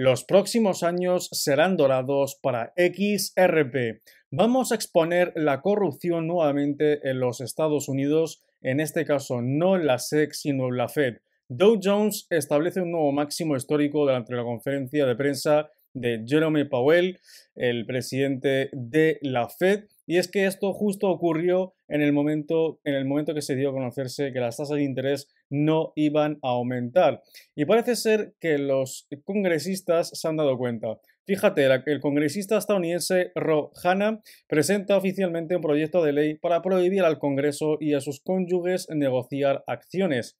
Los próximos años serán dorados para XRP. Vamos a exponer la corrupción nuevamente en los Estados Unidos, en este caso no la SEC sino la Fed. Dow Jones establece un nuevo máximo histórico durante la conferencia de prensa de Jerome Powell, el presidente de la Fed, y es que esto justo ocurrió en el momento, en el momento que se dio a conocerse que las tasas de interés no iban a aumentar. Y parece ser que los congresistas se han dado cuenta. Fíjate, el congresista estadounidense Rob Hanna presenta oficialmente un proyecto de ley para prohibir al Congreso y a sus cónyuges negociar acciones.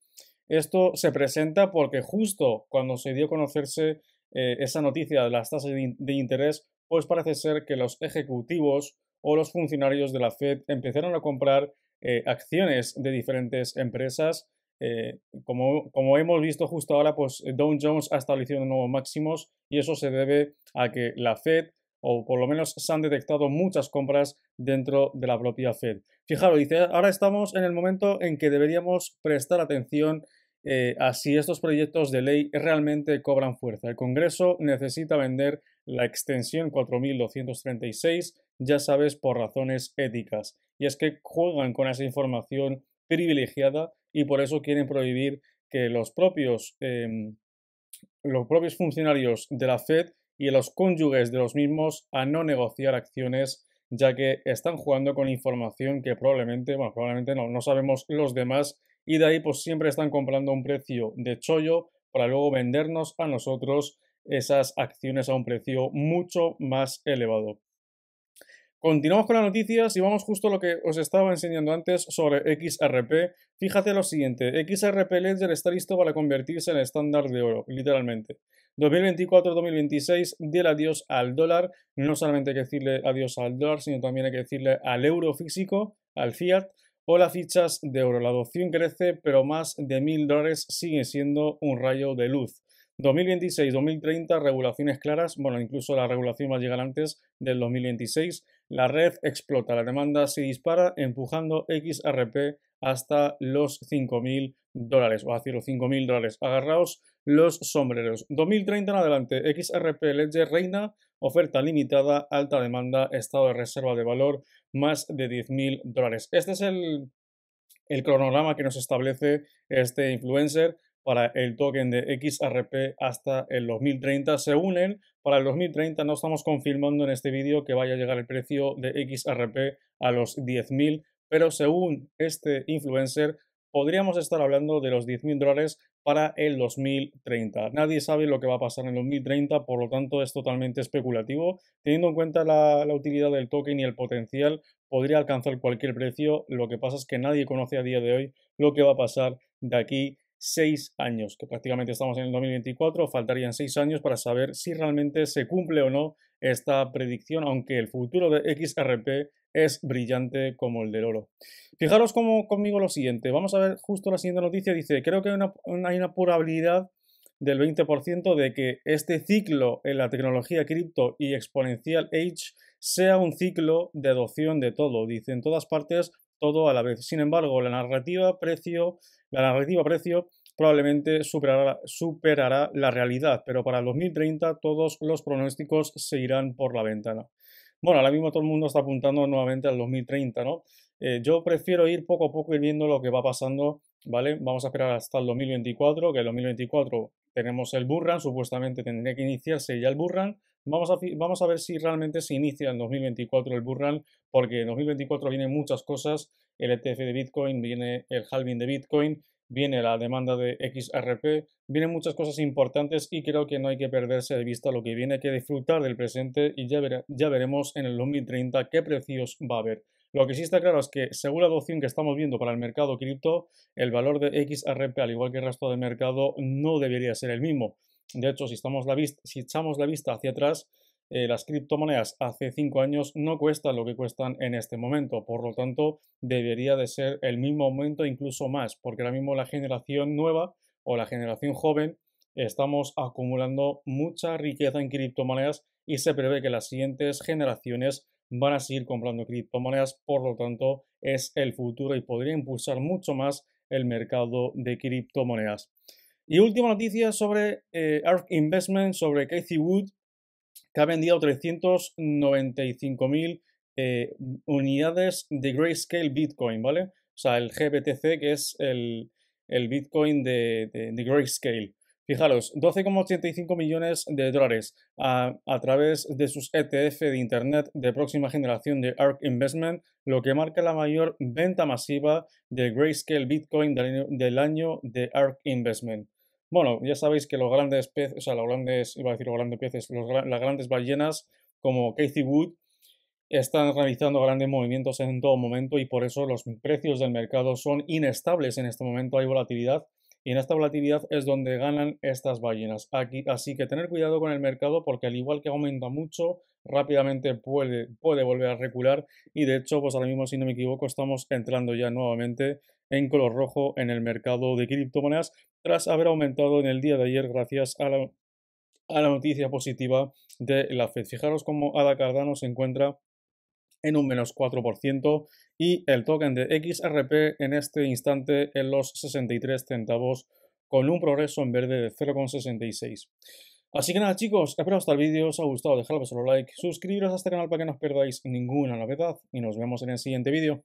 Esto se presenta porque justo cuando se dio a conocerse eh, esa noticia de las tasas de interés, pues parece ser que los ejecutivos o los funcionarios de la Fed empezaron a comprar eh, acciones de diferentes empresas. Eh, como, como, hemos visto justo ahora, pues eh, Dow Jones ha establecido nuevos máximos y eso se debe a que la Fed, o por lo menos se han detectado muchas compras dentro de la propia Fed. Fijaros, dice, ahora estamos en el momento en que deberíamos prestar atención eh, así estos proyectos de ley realmente cobran fuerza. El Congreso necesita vender la extensión 4236, ya sabes, por razones éticas. Y es que juegan con esa información privilegiada y por eso quieren prohibir que los propios, em, los propios funcionarios de la Fed y los cónyuges de los mismos a no negociar acciones ya que están jugando con información que probablemente, bueno, probablemente no, no sabemos los demás y de ahí pues siempre están comprando a un precio de chollo para luego vendernos a nosotros esas acciones a un precio mucho más elevado. Continuamos con las noticias y vamos justo a lo que os estaba enseñando antes sobre XRP. Fíjate lo siguiente, XRP Ledger está listo para convertirse en estándar de oro, literalmente. 2024-2026, dile adiós al dólar. No solamente hay que decirle adiós al dólar, sino también hay que decirle al euro físico, al fiat, o las fichas de oro. La adopción crece, pero más de mil dólares sigue siendo un rayo de luz. 2026-2030, regulaciones claras, bueno, incluso la regulación va a llegar antes del 2026. La red explota, la demanda se dispara, empujando XRP hasta los 5.000 dólares, o hacia los 5.000 dólares. Agarraos los sombreros. 2030 en adelante, XRP Ledger reina, oferta limitada, alta demanda, estado de reserva de valor, más de 10.000 dólares. Este es el, cronograma que nos establece este influencer para el token de XRP hasta el 2030. se unen para el 2030 no estamos confirmando en este vídeo que vaya a llegar el precio de XRP a los 10.000 pero según este influencer, podríamos estar hablando de los 10.000 dólares para el 2030. Nadie sabe lo que va a pasar en el 2030, por lo tanto es totalmente especulativo. Teniendo en cuenta la, utilidad del token y el potencial, podría alcanzar cualquier precio. Lo que pasa es que nadie conoce a día de hoy lo que va a pasar de aquí seis años, que prácticamente estamos en el 2024, faltarían seis años para saber si realmente se cumple o no esta predicción, aunque el futuro de XRP es brillante como el del oro. Fijaros como, conmigo lo siguiente. Vamos a ver justo la siguiente noticia. Dice, creo que hay una, probabilidad del 20% de que este ciclo en la tecnología cripto y exponencial age sea un ciclo de adopción de todo. Dice, en todas partes, todo a la vez. Sin embargo, la narrativa precio, la narrativa precio probablemente superará, superará la realidad, pero para el 2030 todos los pronósticos se irán por la ventana. Bueno, ahora mismo todo el mundo está apuntando nuevamente al 2030, ¿no? Eh, yo prefiero ir poco a poco, y viendo lo que va pasando, ¿vale? Vamos a esperar hasta el 2024, que el 2024 tenemos el Burran, supuestamente tendría que iniciarse ya el Burran. Vamos a, vamos a ver si realmente se inicia en 2024 el Burran, porque en 2024 vienen muchas cosas, el ETF de Bitcoin, viene el halving de Bitcoin, viene la demanda de XRP, vienen muchas cosas importantes y creo que no hay que perderse de vista lo que viene, hay que disfrutar del presente y ya, veremos en el 2030 qué precios va a haber. Lo que sí está claro es que según la adopción que estamos viendo para el mercado cripto, el valor de XRP, al igual que el resto del mercado, no debería ser el mismo. De hecho, si, estamos la vista, si echamos la vista hacia atrás, eh, las criptomonedas hace cinco años no cuestan lo que cuestan en este momento. Por lo tanto, debería de ser el mismo aumento, incluso más, porque ahora mismo la generación nueva o la generación joven estamos acumulando mucha riqueza en criptomonedas y se prevé que las siguientes generaciones van a seguir comprando criptomonedas, por lo tanto es el futuro y podría impulsar mucho más el mercado de criptomonedas. Y última noticia sobre Earth eh, Investment, sobre Casey Wood, que ha vendido 395.000 eh, unidades de Grayscale Bitcoin, ¿vale? O sea, el GBTC, que es el, Bitcoin de, de, Grayscale. Fijaros, 12,85 millones de dólares ah, a, través de sus ETF de Internet de próxima generación de ARK Investment, lo que marca la mayor venta masiva de Grayscale Bitcoin del, del año de ARK Investment. Bueno, ya sabéis que los grandes peces, o sea, los grandes, iba a decir los grandes peces, las grandes ballenas como Casey Wood están realizando grandes movimientos en todo momento y por eso los precios del mercado son inestables en este momento, hay volatilidad y en esta volatilidad es donde ganan estas ballenas. Aquí, así que tener cuidado con el mercado porque al igual que aumenta mucho, rápidamente puede, puede volver a recular y de hecho, pues ahora mismo si no me equivoco, estamos entrando ya nuevamente en color rojo en el mercado de criptomonedas tras haber aumentado en el día de ayer gracias a la, noticia positiva de la Fed. Fijaros cómo ADA Cardano se encuentra en un menos 4% y el token de XRP en este instante en los 63 centavos con un progreso en verde de 0,66. Así que nada chicos, espero hasta este el vídeo os ha gustado, dejadme un like, suscribiros a este canal para que no os perdáis ninguna novedad y nos vemos en el siguiente vídeo.